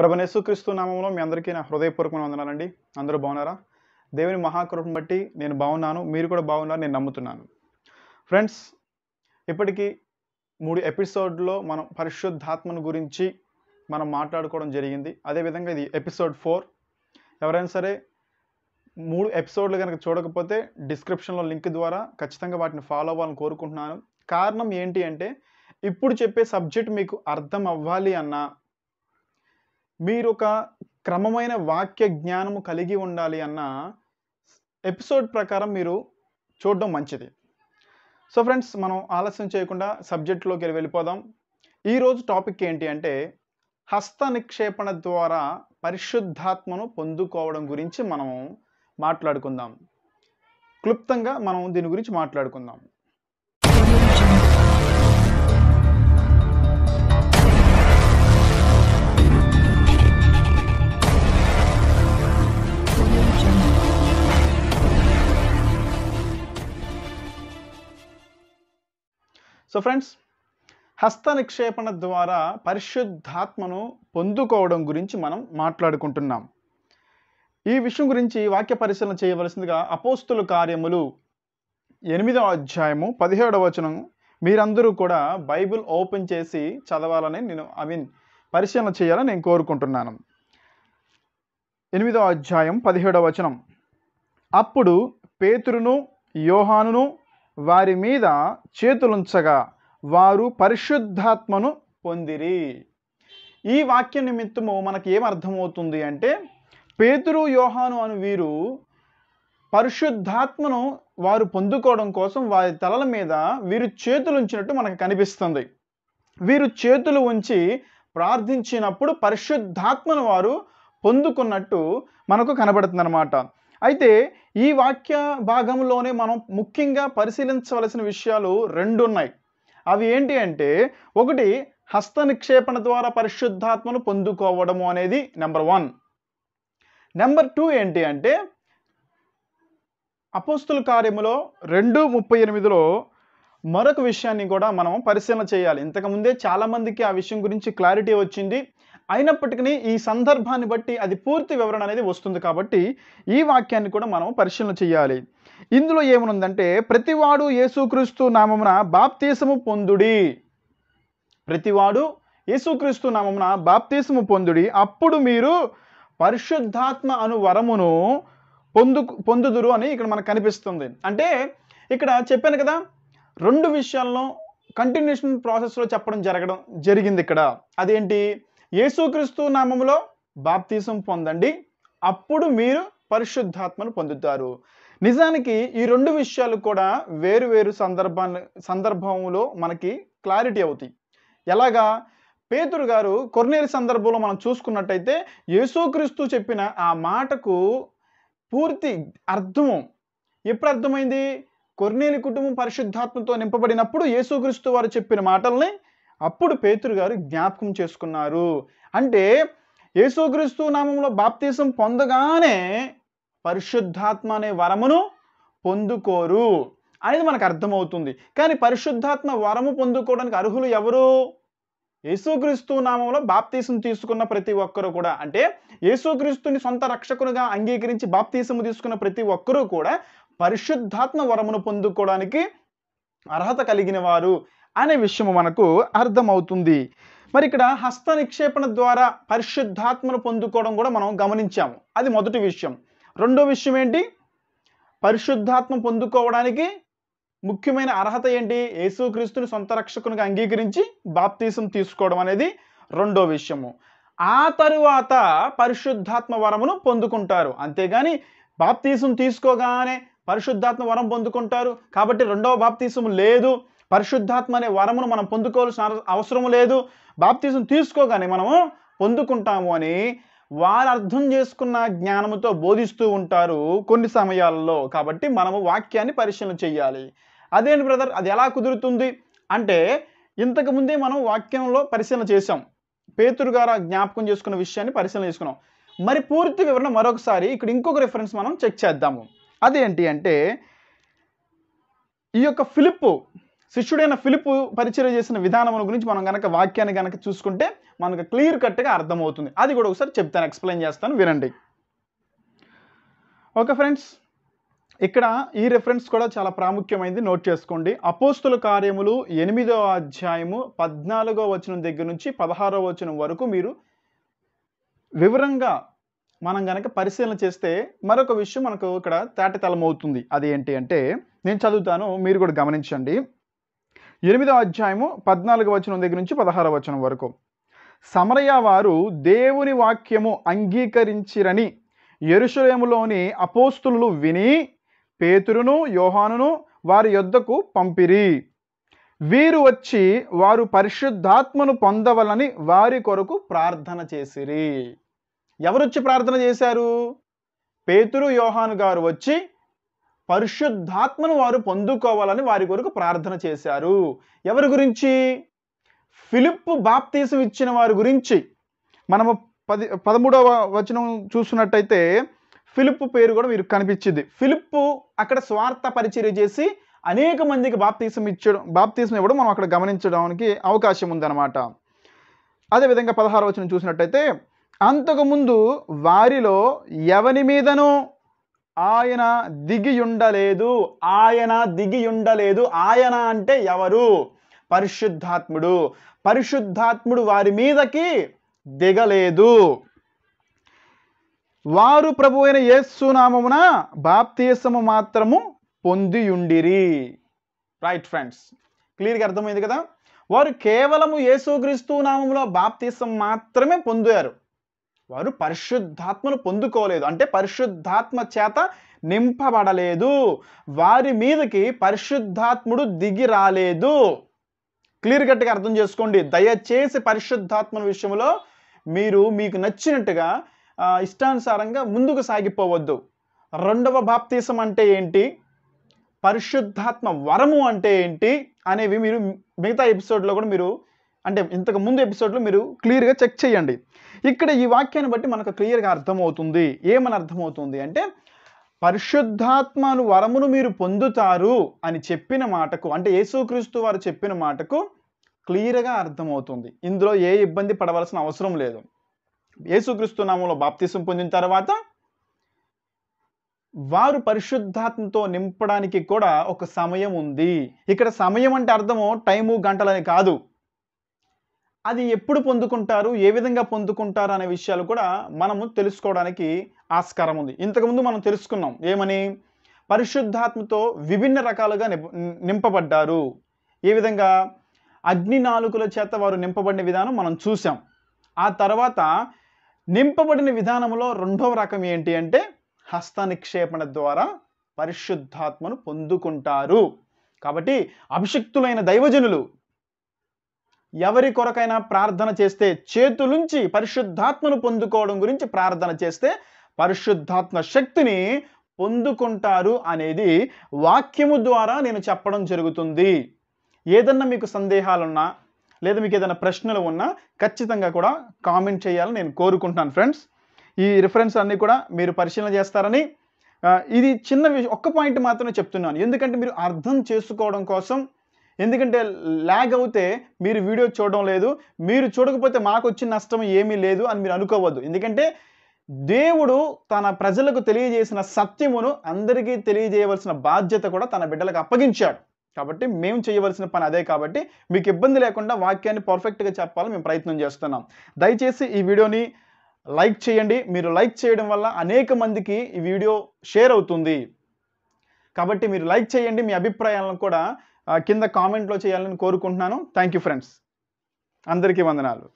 ప్రభనేసుక్రీస్తు నామంలో మీ అందరికీ నా హృదయపూర్వకమైన వందనాలండి అందరూ బాగున్నారా దేవుని మహాకృపను బట్టి నేను బాగున్నాను మీరు కూడా బాగున్నారు నేను నమ్ముతున్నాను ఫ్రెండ్స్ ఇప్పటికీ మూడు ఎపిసోడ్లో మనం పరిశుద్ధాత్మను గురించి మనం మాట్లాడుకోవడం జరిగింది అదేవిధంగా ఇది ఎపిసోడ్ ఫోర్ ఎవరైనా సరే మూడు ఎపిసోడ్లు కనుక చూడకపోతే డిస్క్రిప్షన్లో లింక్ ద్వారా ఖచ్చితంగా వాటిని ఫాలో అవ్వాలని కోరుకుంటున్నాను కారణం ఏంటి అంటే ఇప్పుడు చెప్పే సబ్జెక్ట్ మీకు అర్థం అవ్వాలి అన్నా మీరు ఒక క్రమమైన వాక్య జ్ఞానము కలిగి ఉండాలి అన్న ఎపిసోడ్ ప్రకారం మీరు చూడడం మంచిది సో ఫ్రెండ్స్ మనం ఆలస్యం చేయకుండా సబ్జెక్ట్లోకి వెళ్ళిపోదాం ఈరోజు టాపిక్ ఏంటి అంటే హస్త నిక్షేపణ ద్వారా పరిశుద్ధాత్మను పొందుకోవడం గురించి మనం మాట్లాడుకుందాం క్లుప్తంగా మనం దీని గురించి మాట్లాడుకుందాం సో ఫ్రెండ్స్ హస్త నిక్షేపణ ద్వారా పరిశుద్ధాత్మను పొందుకోవడం గురించి మనం మాట్లాడుకుంటున్నాం ఈ విషయం గురించి వాక్య పరిశీలన చేయవలసిందిగా అపోస్తుల కార్యములు ఎనిమిదవ అధ్యాయము పదిహేడవ వచనం మీరందరూ కూడా బైబిల్ ఓపెన్ చేసి చదవాలని నేను ఐ మీన్ పరిశీలన చేయాలని నేను కోరుకుంటున్నాను ఎనిమిదవ అధ్యాయం పదిహేడవ వచనం అప్పుడు పేతురును యోహానును వారి మీద చేతులుంచగా వారు పరిశుద్ధాత్మను పొందిరి ఈ వాక్య నిమిత్తము మనకి ఏమర్థమవుతుంది అంటే పేతురు యోహాను అని వీరు పరిశుద్ధాత్మను వారు పొందుకోవడం కోసం వారి తలల మీద వీరు చేతులు ఉంచినట్టు మనకు కనిపిస్తుంది వీరు చేతులు ఉంచి ప్రార్థించినప్పుడు పరిశుద్ధాత్మను వారు పొందుకున్నట్టు మనకు కనబడుతుందన్నమాట అయితే ఈ వాక్య భాగంలోనే మనం ముఖ్యంగా పరిశీలించవలసిన విషయాలు రెండు ఉన్నాయి అవి ఏంటి అంటే ఒకటి హస్త నిక్షేపణ ద్వారా పరిశుద్ధాత్మను పొందుకోవడము అనేది నెంబర్ వన్ నెంబర్ టూ ఏంటి అంటే అపోస్తుల కార్యములో రెండు ముప్పై ఎనిమిదిలో మరొక విషయాన్ని కూడా మనం పరిశీలన చేయాలి ఇంతకుముందే చాలామందికి ఆ విషయం గురించి క్లారిటీ వచ్చింది అయినప్పటికీ ఈ సందర్భాన్ని బట్టి అది పూర్తి వివరణ అనేది వస్తుంది కాబట్టి ఈ వాక్యాన్ని కూడా మనం పరిశీలన చేయాలి ఇందులో ఏమనుందంటే ప్రతివాడు యేసుక్రీస్తు నామమున బాప్తీసము పొందుడి ప్రతివాడు యేసుక్రీస్తు నామమున బాప్తీసము పొందుడి అప్పుడు మీరు పరిశుద్ధాత్మ అను వరమును పొందు పొందుదురు అని ఇక్కడ మనకు కనిపిస్తుంది అంటే ఇక్కడ చెప్పాను కదా రెండు విషయాలను కంటిన్యూషన్ ప్రాసెస్లో చెప్పడం జరగడం జరిగింది ఇక్కడ అదేంటి యేసుక్రీస్తు నామంలో బాప్తీసం పొందండి అప్పుడు మీరు పరిశుద్ధాత్మను పొందుతారు నిజానికి ఈ రెండు విషయాలు కూడా వేరు వేరు సందర్భాన్ని సందర్భంలో మనకి క్లారిటీ అవుతాయి ఎలాగా పేతురు గారు కొర్నేలు సందర్భంలో మనం చూసుకున్నట్టయితే యేసుక్రీస్తు చెప్పిన ఆ మాటకు పూర్తి అర్థం ఎప్పుడు అర్థమైంది కొర్నేలి కుటుంబం పరిశుద్ధాత్మతో నింపబడినప్పుడు యేసుక్రీస్తు వారు చెప్పిన మాటల్ని అప్పుడు పేతురు గారు జ్ఞాపకం చేసుకున్నారు అంటే యేసుక్రీస్తు నామంలో బాప్తీసం పొందగానే పరిశుద్ధాత్మ అనే వరమును పొందుకోరు అనేది మనకు అర్థమవుతుంది కానీ పరిశుద్ధాత్మ వరము పొందుకోవడానికి అర్హులు ఎవరు యేసుక్రీస్తు నామంలో బాప్తీసం తీసుకున్న ప్రతి ఒక్కరూ కూడా అంటే యేసుక్రీస్తుని సొంత రక్షకునిగా అంగీకరించి బాప్తీసము తీసుకున్న ప్రతి ఒక్కరూ కూడా పరిశుద్ధాత్మ వరమును పొందుకోవడానికి అర్హత కలిగిన వారు అనే విషయం మనకు అర్థమవుతుంది మరి ఇక్కడ హస్త నిక్షేపణ ద్వారా పరిశుద్ధాత్మను పొందుకోవడం కూడా మనం గమనించాము అది మొదటి విషయం రెండో విషయం ఏంటి పరిశుద్ధాత్మ పొందుకోవడానికి ముఖ్యమైన అర్హత ఏంటి యేసుక్రీస్తుని సొంత రక్షకునిగా అంగీకరించి బాప్తీసం తీసుకోవడం అనేది రెండో విషయము ఆ తరువాత పరిశుద్ధాత్మ వరమును పొందుకుంటారు అంతేగాని బాప్తీసం తీసుకోగానే పరిశుద్ధాత్మ వరం పొందుకుంటారు కాబట్టి రెండవ బాప్తీసం లేదు పరిశుద్ధాత్మ అనే వరమును మనం పొందుకోవాల్సిన అవసరం లేదు బాప్తిజం తీసుకోగానే మనము పొందుకుంటాము అని వారు అర్థం చేసుకున్న జ్ఞానముతో బోధిస్తూ ఉంటారు కొన్ని సమయాల్లో కాబట్టి మనము వాక్యాన్ని పరిశీలన చేయాలి అదేంటి బ్రదర్ అది ఎలా కుదురుతుంది అంటే ఇంతకుముందే మనం వాక్యంలో పరిశీలన చేసాం పేతురు గారు జ్ఞాపకం చేసుకున్న విషయాన్ని పరిశీలన చేసుకున్నాం మరి పూర్తి వివరణ మరొకసారి ఇక్కడ ఇంకొక రిఫరెన్స్ మనం చెక్ చేద్దాము అదేంటి అంటే ఈ యొక్క ఫిలిప్పు శిష్యుడైన ఫిలిప్ పరిచయం చేసిన విధానం గురించి మనం కనుక వాక్యాన్ని కనుక చూసుకుంటే మనకు క్లియర్ కట్గా అర్థమవుతుంది అది కూడా ఒకసారి చెప్తాను ఎక్స్ప్లెయిన్ చేస్తాను వినండి ఓకే ఫ్రెండ్స్ ఇక్కడ ఈ రెఫరెన్స్ కూడా చాలా ప్రాముఖ్యమైంది నోట్ చేసుకోండి అపోస్తుల కార్యములు ఎనిమిదవ అధ్యాయము పద్నాలుగో వచనం దగ్గర నుంచి పదహారవ వచనం వరకు మీరు వివరంగా మనం కనుక పరిశీలన చేస్తే మరొక విషయం మనకు ఇక్కడ తేటతలమవుతుంది అది ఏంటి అంటే నేను చదువుతాను మీరు కూడా గమనించండి ఎనిమిదవ అధ్యాయము పద్నాలుగు వచనం దగ్గర నుంచి పదహార వచనం వరకు సమరయ్య వారు దేవుని వాక్యము అంగీకరించిరని ఎరుషులేములోని అపోస్తులు విని పేతురును యోహానును వారి యొద్దకు పంపిరి వీరు వచ్చి వారు పరిశుద్ధాత్మను పొందవలని వారి కొరకు ప్రార్థన చేసిరి ఎవరొచ్చి ప్రార్థన చేశారు పేతురు యోహాను గారు వచ్చి పరిశుద్ధాత్మను వారు పొందుకోవాలని వారి కొరకు ప్రార్థన చేశారు ఎవరి గురించి ఫిలిప్ బాప్తీసం ఇచ్చిన వారి గురించి మనము పది పదమూడవ వచనం చూసినట్టయితే ఫిలిప్ పేరు కూడా మీరు కనిపించింది ఫిలిప్ అక్కడ స్వార్థ పరిచర్య చేసి అనేక మందికి బాప్తీసం ఇచ్చడం బాప్తీసం ఇవ్వడం మనం అక్కడ గమనించడానికి అవకాశం ఉందన్నమాట అదేవిధంగా పదహారు వచనం చూసినట్టయితే అంతకుముందు వారిలో ఎవని మీదనో ఆయన దిగియుండలేదు ఆయన దిగియుండలేదు ఆయన అంటే ఎవరు పరిశుద్ధాత్ముడు పరిశుద్ధాత్ముడు వారి మీదకి దిగలేదు వారు ప్రభు అయిన యేసునామమున బాప్తీసము మాత్రము పొందియుండిరి రైట్ ఫ్రెండ్స్ క్లియర్గా అర్థమైంది కదా వారు కేవలము యేసుక్రీస్తు నామంలో బాప్తీసం మాత్రమే పొందారు వారు పరిశుద్ధాత్మను పొందుకోలేదు అంటే పరిశుద్ధాత్మ చేత నింపబడలేదు వారి మీదకి పరిశుద్ధాత్ముడు దిగి రాలేదు క్లియర్ కట్గా అర్థం చేసుకోండి దయచేసి పరిశుద్ధాత్మ విషయంలో మీరు మీకు నచ్చినట్టుగా ఇష్టానుసారంగా ముందుకు సాగిపోవద్దు రెండవ బాప్తీసం అంటే ఏంటి పరిశుద్ధాత్మ వరము అంటే ఏంటి అనేవి మీరు మిగతా ఎపిసోడ్లో కూడా మీరు అంటే ఇంతకు ముందు ఎపిసోడ్లో మీరు క్లియర్గా చెక్ చేయండి ఇక్కడ ఈ వాక్యాన్ని బట్టి మనకు క్లియర్గా అర్థమవుతుంది ఏమని అర్థమవుతుంది అంటే పరిశుద్ధాత్మను వరమును మీరు పొందుతారు అని చెప్పిన మాటకు అంటే యేసుక్రీస్తు వారు చెప్పిన మాటకు క్లియర్గా అర్థమవుతుంది ఇందులో ఏ ఇబ్బంది పడవలసిన అవసరం లేదు యేసుక్రీస్తు నామంలో బాప్తిసం పొందిన తర్వాత వారు పరిశుద్ధాత్మతో నింపడానికి కూడా ఒక సమయం ఉంది ఇక్కడ సమయం అంటే అర్థము టైము గంటలని కాదు అది ఎప్పుడు పొందుకుంటారు ఏ విధంగా పొందుకుంటారు అనే విషయాలు కూడా మనము తెలుసుకోవడానికి ఆస్కారం ఉంది ఇంతకుముందు మనం తెలుసుకున్నాం ఏమని పరిశుద్ధాత్మతో విభిన్న రకాలుగా నింపబడ్డారు ఏ విధంగా అగ్ని నాలుగుల చేత వారు నింపబడిన విధానం మనం చూసాం ఆ తర్వాత నింపబడిన విధానంలో రెండవ రకం ఏంటి అంటే హస్త నిక్షేపణ ద్వారా పరిశుద్ధాత్మను పొందుకుంటారు కాబట్టి అభిషక్తులైన దైవజనులు ఎవరి కొరకైనా ప్రార్థన చేస్తే చేతులుంచి పరిశుద్ధాత్మను పొందుకోవడం గురించి ప్రార్థన చేస్తే పరిశుద్ధాత్మ శక్తిని పొందుకుంటారు అనేది వాక్యము ద్వారా నేను చెప్పడం జరుగుతుంది ఏదన్నా మీకు సందేహాలున్నా లేదా మీకు ఏదైనా ప్రశ్నలు ఉన్నా ఖచ్చితంగా కూడా కామెంట్ చేయాలని నేను కోరుకుంటున్నాను ఫ్రెండ్స్ ఈ రిఫరెన్స్ అన్నీ కూడా మీరు పరిశీలన చేస్తారని ఇది చిన్న విషయం ఒక్క పాయింట్ మాత్రమే చెప్తున్నాను ఎందుకంటే మీరు అర్థం చేసుకోవడం కోసం ఎందుకంటే ల్యాగ్ అవుతే మీరు వీడియో చూడడం లేదు మీరు చూడకపోతే మాకు వచ్చిన నష్టం ఏమీ లేదు అని మీరు అనుకోవద్దు ఎందుకంటే దేవుడు తన ప్రజలకు తెలియజేసిన సత్యమును అందరికీ తెలియజేయవలసిన బాధ్యత కూడా తన బిడ్డలకు అప్పగించాడు కాబట్టి మేము చేయవలసిన పని అదే కాబట్టి మీకు ఇబ్బంది లేకుండా వాక్యాన్ని పర్ఫెక్ట్గా చెప్పాలని మేము ప్రయత్నం చేస్తున్నాం దయచేసి ఈ వీడియోని లైక్ చేయండి మీరు లైక్ చేయడం వల్ల అనేక మందికి ఈ వీడియో షేర్ అవుతుంది కాబట్టి మీరు లైక్ చేయండి మీ అభిప్రాయాలను కూడా కింద కామెంట్లో చేయాలని కోరుకుంటున్నాను థ్యాంక్ ఫ్రెండ్స్ అందరికీ వందనాలు